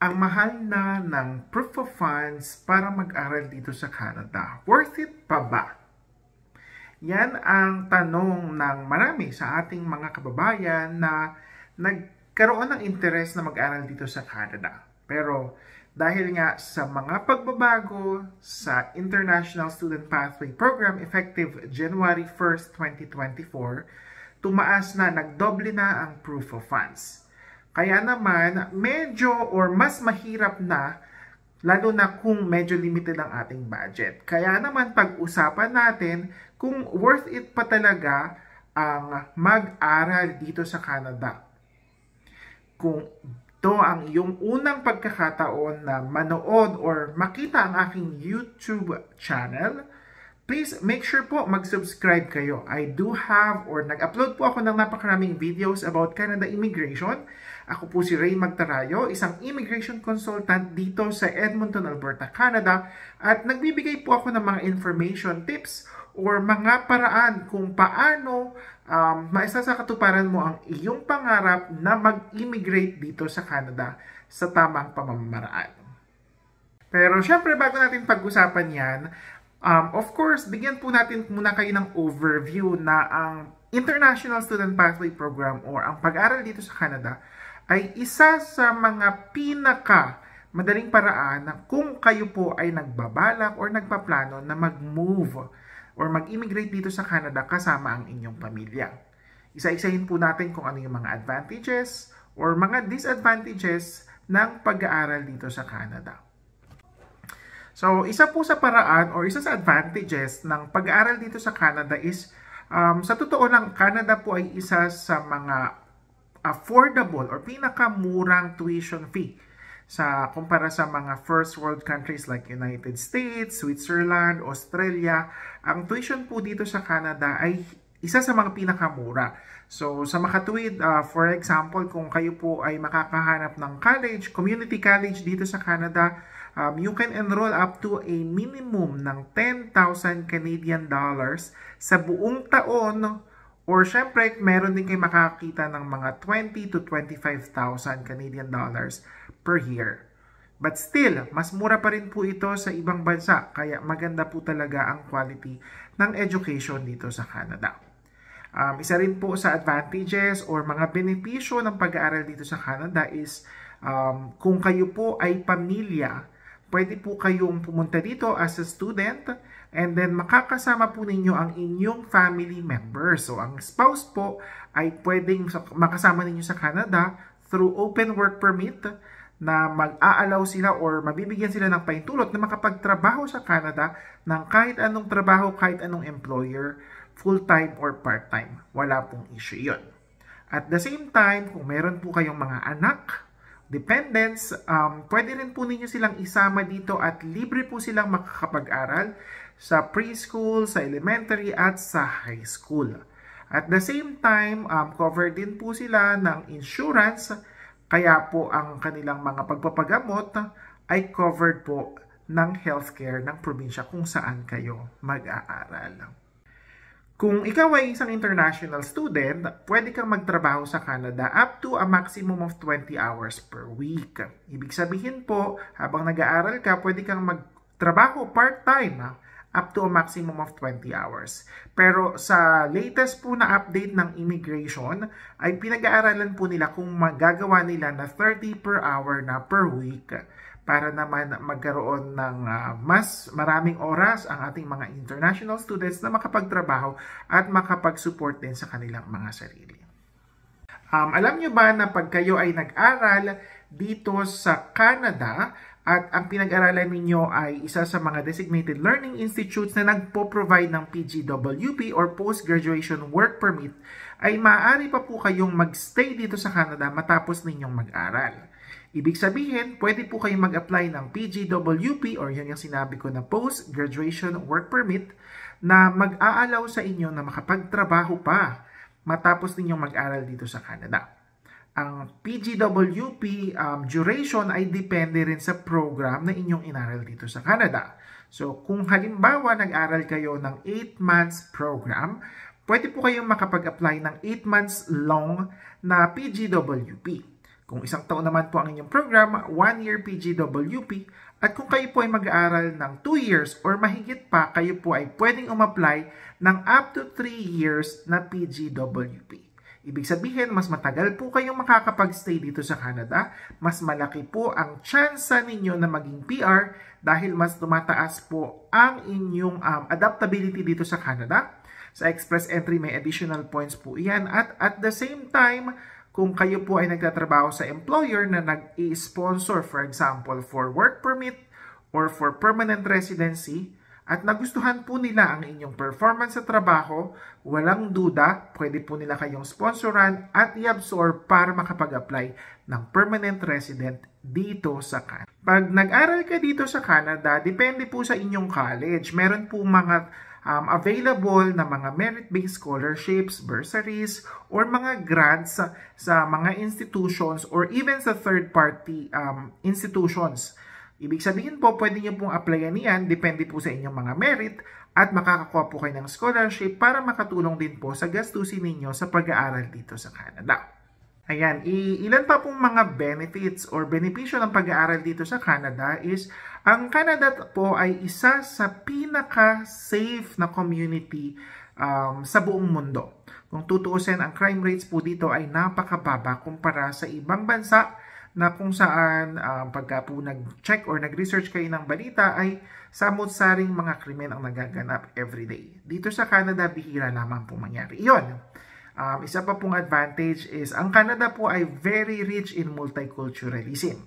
Ang mahal na ng proof of funds para mag-aral dito sa Canada. Worth it pa ba? Yan ang tanong ng marami sa ating mga kababayan na nagkaroon ng interes na mag-aral dito sa Canada. Pero dahil nga sa mga pagbabago sa International Student Pathway Program effective January 1, 2024, tumaas na, nagdoble na ang proof of funds. Kaya naman, medyo or mas mahirap na lalo na kung medyo limited ang ating budget. Kaya naman pag-usapan natin kung worth it pa talaga ang mag-aral dito sa Canada. Kung to ang iyong unang pagkakataon na manood or makita ang aking YouTube channel, please make sure po mag-subscribe kayo. I do have or nag-upload po ako ng napakaraming videos about Canada immigration ako po si Ray Magtarayo, isang immigration consultant dito sa Edmonton, Alberta, Canada at nagbibigay po ako ng mga information, tips or mga paraan kung paano um, maisasakatuparan mo ang iyong pangarap na mag-immigrate dito sa Canada sa tamang pamamaraan. Pero syempre bago natin pag-usapan yan, um, of course, bigyan po natin muna kayo ng overview na ang International Student Pathway Program or ang pag-aral dito sa Canada ay isa sa mga pinaka madaling paraan na kung kayo po ay nagbabalak or nagpaplano na mag-move or mag-immigrate dito sa Canada kasama ang inyong pamilya. Isa-isahin po natin kung ano yung mga advantages or mga disadvantages ng pag-aaral dito sa Canada. So, isa po sa paraan or isa sa advantages ng pag-aaral dito sa Canada is um, sa totoo lang, Canada po ay isa sa mga affordable or pinakamurang tuition fee sa kumpara sa mga first world countries like United States, Switzerland, Australia, ang tuition po dito sa Canada ay isa sa mga pinakamura. So sa makatuwid, uh, ah, for example, kung kayo po ay makakahanap ng college, community college dito sa Canada, um, you can enroll up to a minimum ng 10,000 Canadian dollars sa buong taon Or syempre, meron din kayo makakita ng mga 20 to 25,000 Canadian dollars per year. But still, mas mura pa rin po ito sa ibang bansa kaya maganda po talaga ang quality ng education dito sa Canada. Um, isa rin po sa advantages or mga benepisyo ng pag-aaral dito sa Canada is um, kung kayo po ay pamilya pwede po kayong pumunta dito as a student and then makakasama po ninyo ang inyong family members. So ang spouse po ay pwedeng makasama ninyo sa Canada through open work permit na mag-aalaw sila or mabibigyan sila ng paintulot na makapagtrabaho sa Canada ng kahit anong trabaho, kahit anong employer, full-time or part-time. Wala pong issue yon. At the same time, kung meron po kayong mga anak, dependents, um, pwede rin po ninyo silang isama dito at libre po silang makakapag-aral sa preschool, sa elementary at sa high school. At the same time, um, covered din po sila ng insurance kaya po ang kanilang mga pagpapagamot ay covered po ng healthcare ng probinsya kung saan kayo mag-aaral. Kung ikaw ay isang international student, pwede kang magtrabaho sa Canada up to a maximum of 20 hours per week. Ibig sabihin po, habang nag-aaral ka, pwede kang magtrabaho part-time up to a maximum of 20 hours. Pero sa latest po na update ng immigration, ay pinag-aaralan po nila kung magagawa nila na 30 per hour na per week para naman magkaroon ng uh, mas maraming oras ang ating mga international students na makapagtrabaho at makapag-support din sa kanilang mga sarili. Um, alam nyo ba na pag kayo ay nag-aral dito sa Canada, at ang pinag-aralan ninyo ay isa sa mga designated learning institutes na nagpo-provide ng PGWP or Post-Graduation Work Permit ay maaari pa po kayong magstay dito sa Canada matapos ninyong mag-aral. Ibig sabihin, pwede po kayong mag-apply ng PGWP or yun yung sinabi ko na Post-Graduation Work Permit na mag-aalaw sa inyo na makapagtrabaho pa matapos ninyong mag-aral dito sa Canada. Ang PGWP um, duration ay depende rin sa program na inyong inaral dito sa Canada. So kung halimbawa nag-aral kayo ng 8 months program, pwede po kayong makapag-apply ng 8 months long na PGWP. Kung isang taon naman po ang inyong program, 1 year PGWP. At kung kayo po ay mag-aaral ng 2 years or mahigit pa, kayo po ay pwedeng umapply ng up to 3 years na PGWP. Ibig sabihin, mas matagal po kayong makakapag-stay dito sa Canada, mas malaki po ang tsansa ninyo na maging PR dahil mas tumataas po ang inyong um, adaptability dito sa Canada sa express entry, may additional points po yan At at the same time, kung kayo po ay nagtatrabaho sa employer na nag-i-sponsor, for example, for work permit or for permanent residency, at nagustuhan po nila ang inyong performance sa trabaho, walang duda, pwede po nila kayong sponsoran at i-absorb para makapag-apply ng permanent resident dito sa Canada. Pag nag-aral ka dito sa Canada, depende po sa inyong college. Meron po mga um, available na mga merit-based scholarships, bursaries, or mga grants sa, sa mga institutions or even sa third-party um, institutions. Ibig sabihin po, pwede niyo pong applyan yan, depende po sa inyong mga merit, at makakakuha po kayo ng scholarship para makatulong din po sa gastusin ninyo sa pag-aaral dito sa Canada. Ayan, ilan pa pong mga benefits or benepisyo ng pag-aaral dito sa Canada is ang Canada po ay isa sa pinaka-safe na community um, sa buong mundo. Kung tutuusin, ang crime rates po dito ay napakababa kumpara sa ibang bansa na kung saan um, pagka po nag-check or nag-research kayo ng balita ay samot-saring mga krimen ang nagaganap everyday. Dito sa Canada, bihira lamang po mangyari. Iyon. Um, isa pa pong advantage is ang Canada po ay very rich in multiculturalism.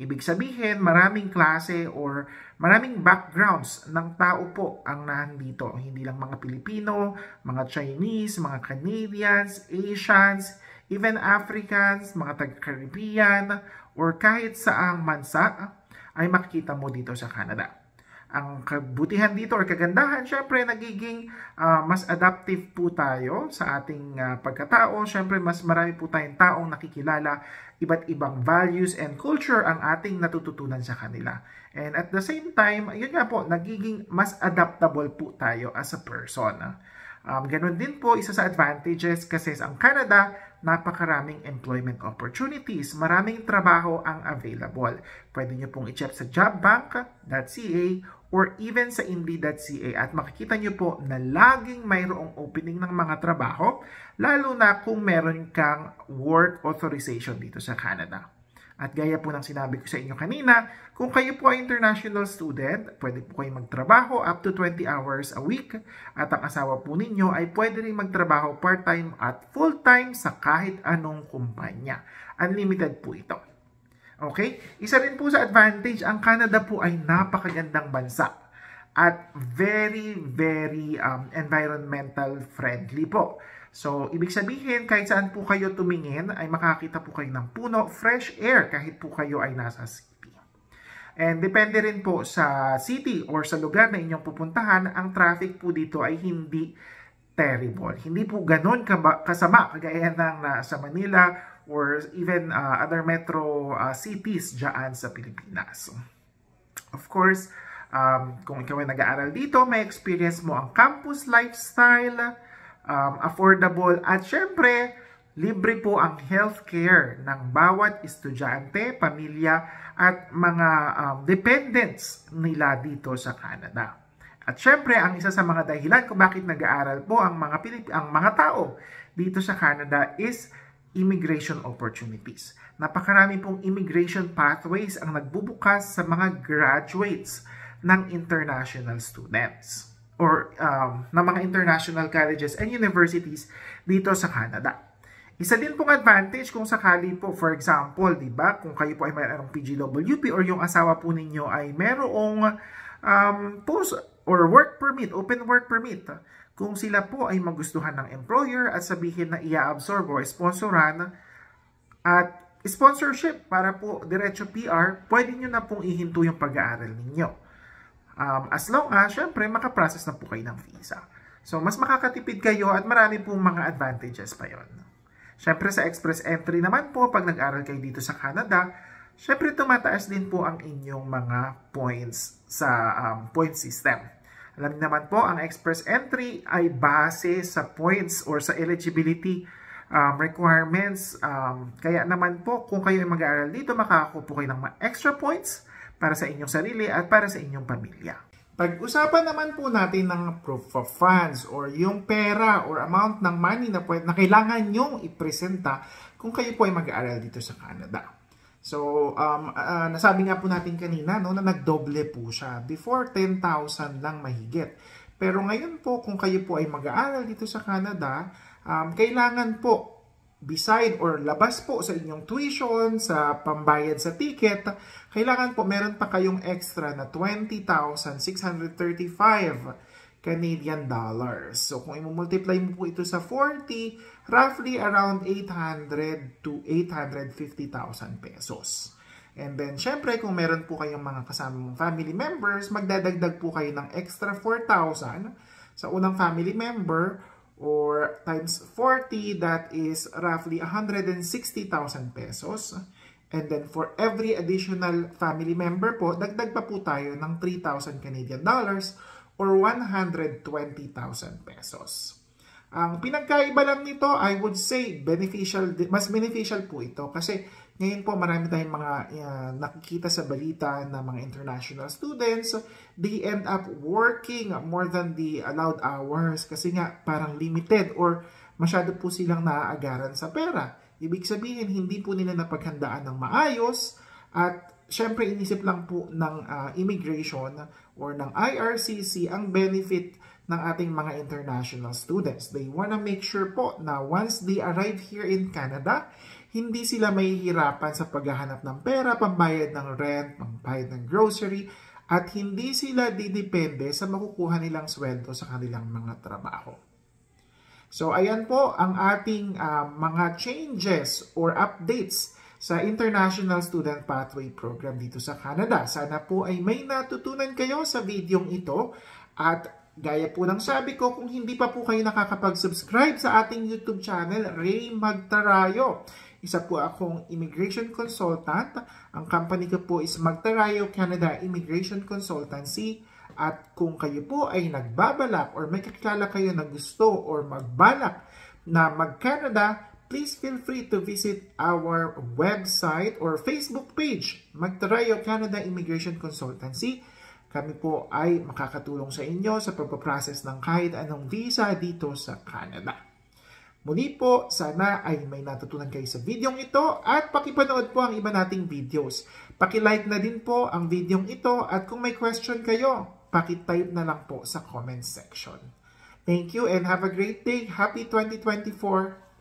Ibig sabihin, maraming klase or maraming backgrounds ng tao po ang nandito. Hindi lang mga Pilipino, mga Chinese, mga Canadians, Asians, even Africans, mga taga-Caribbean, or kahit saang mansa ay makikita mo dito sa Canada. Ang kabutihan dito or kagandahan, syempre nagiging uh, mas adaptive po tayo sa ating uh, pagkatao. Syempre mas marami po tayong taong nakikilala iba't ibang values and culture ang ating natututunan sa kanila. And at the same time, yun nga po, nagiging mas adaptable po tayo as a person. Um, ganun din po, isa sa advantages kasi ang Canada, napakaraming employment opportunities. Maraming trabaho ang available. Pwede nyo pong i-check sa jobbank.ca or even sa Indeed.ca at makikita nyo po na laging mayroong opening ng mga trabaho lalo na kung meron kang work authorization dito sa Canada. At gaya po ng sinabi ko sa inyo kanina, kung kayo po ay international student, pwede po kayo magtrabaho up to 20 hours a week at ang asawa po ninyo ay pwede rin magtrabaho part-time at full-time sa kahit anong kumpanya. Unlimited po ito. Okay? Isa rin po sa advantage, ang Canada po ay napakagandang bansa at very, very um, environmental friendly po. So, ibig sabihin, kahit saan po kayo tumingin, ay makakita po kayo ng puno, fresh air, kahit po kayo ay nasa city. And depende rin po sa city or sa lugar na inyong pupuntahan, ang traffic po dito ay hindi terrible. Hindi po ganon kasama kagaya ng nasa Manila or even uh, other metro uh, cities dyan sa Pilipinas. Of course, um, kung ikaw ay nag-aaral dito, may experience mo ang campus lifestyle, um, affordable, at syempre, libre po ang healthcare ng bawat estudyante, pamilya, at mga um, dependents nila dito sa Canada. At syempre, ang isa sa mga dahilan kung bakit nag-aaral po ang mga, Pilip ang mga tao dito sa Canada is immigration opportunities. Napakarami pong immigration pathways ang nagbubukas sa mga graduates ng international students or um, ng mga international colleges and universities dito sa Canada. Isa din pong advantage kung sakali po, for example, di ba, kung kayo po ay mayroong PGWP or yung asawa po ninyo ay merong um, post or work permit, open work permit, kung sila po ay magustuhan ng employer at sabihin na ia-absorb o sponsoran at sponsorship para po diretso PR, pwede nyo na pong ihinto yung pag-aaral ninyo. Um, as long as, syempre, makaprocess na po kayo ng visa. So, mas makakatipid kayo at marami pong mga advantages pa yon. Syempre, sa express entry naman po, pag nag-aral kayo dito sa Canada, syempre, tumataas din po ang inyong mga points sa um, point system. Alam naman po, ang express entry ay base sa points or sa eligibility um, requirements. Um, kaya naman po, kung kayo ay mag-aaral dito, makakakuha kayo ng extra points para sa inyong sarili at para sa inyong pamilya. Pag-usapan naman po natin ng proof of funds or yung pera or amount ng money na, po, na kailangan nyong ipresenta kung kayo po ay mag-aaral dito sa Canada. So, um, uh, nasabi nga po natin kanina no, na nagdoble po siya. Before 10,000 lang mahigit. Pero ngayon po, kung kayo po ay mag-aaral dito sa Canada, um, kailangan po beside or labas po sa inyong tuition, sa pambayad sa ticket, kailangan po meron pa kayong extra na 20,635 Canadian dollars. So kung i-multiply mo po ito sa 40, roughly around 800 to 850,000 pesos. And then, syempre, kung meron po kayong mga kasama mong family members, magdadagdag po kayo ng extra 4,000 sa unang family member or times 40, that is roughly 160,000 pesos. And then, for every additional family member po, dagdag pa po tayo ng 3,000 Canadian dollars or 120,000 pesos. Ang pinagkaiba lang nito, I would say beneficial mas beneficial po ito kasi ngayon po marami tayong mga uh, nakikita sa balita na mga international students, they end up working more than the allowed hours kasi nga parang limited or masyado po silang naaagaran sa pera. Ibig sabihin, hindi po nila napaghandaan ng maayos at syempre inisip lang po ng uh, immigration or ng IRCC ang benefit ng ating mga international students. They wanna make sure po na once they arrive here in Canada, hindi sila mahihirapan sa paghahanap ng pera, pambayad ng rent, pambayad ng grocery, at hindi sila didepende sa makukuha nilang sweldo sa kanilang mga trabaho. So ayan po ang ating uh, mga changes or updates sa International Student Pathway Program dito sa Canada. Sana po ay may natutunan kayo sa videong ito at Gaya po ng sabi ko, kung hindi pa po kayo nakakapag-subscribe sa ating YouTube channel, Ray Magtarayo. Isa po akong immigration consultant. Ang company ko po is Magtarayo Canada Immigration Consultancy. At kung kayo po ay nagbabalak or may kakilala kayo na gusto or magbalak na mag-Canada, please feel free to visit our website or Facebook page, Magtarayo Canada Immigration Consultancy. Kami po ay makakatulong sa inyo sa pagpaprocess ng kahit anong visa dito sa Canada. Muli po, sana ay may natutunan kayo sa videong ito at pakipanood po ang iba nating videos. Pakilike na din po ang videong ito at kung may question kayo, pakitype na lang po sa comment section. Thank you and have a great day. Happy 2024!